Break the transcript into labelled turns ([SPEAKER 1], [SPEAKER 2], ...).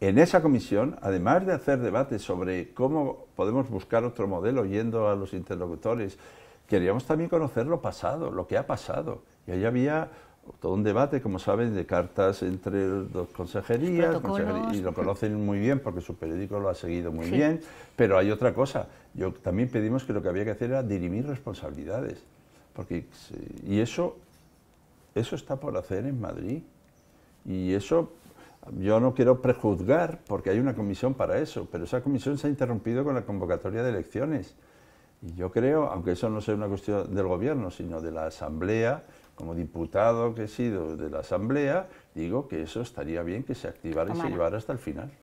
[SPEAKER 1] En esa comisión, además de hacer debates sobre cómo podemos buscar otro modelo yendo a los interlocutores, queríamos también conocer lo pasado, lo que ha pasado. Y ahí había todo un debate, como saben, de cartas entre dos consejerías, y lo conocen muy bien porque su periódico lo ha seguido muy bien, pero hay otra cosa. Yo también pedimos que lo que había que hacer era dirimir responsabilidades. Porque, eh, y eso, eso está por hacer en Madrid. Y eso yo no quiero prejuzgar porque hay una comisión para eso, pero esa comisión se ha interrumpido con la convocatoria de elecciones. Y yo creo, aunque eso no sea una cuestión del gobierno, sino de la Asamblea, como
[SPEAKER 2] diputado que he sido de la Asamblea, digo que eso estaría bien que se activara y se llevara hasta el final.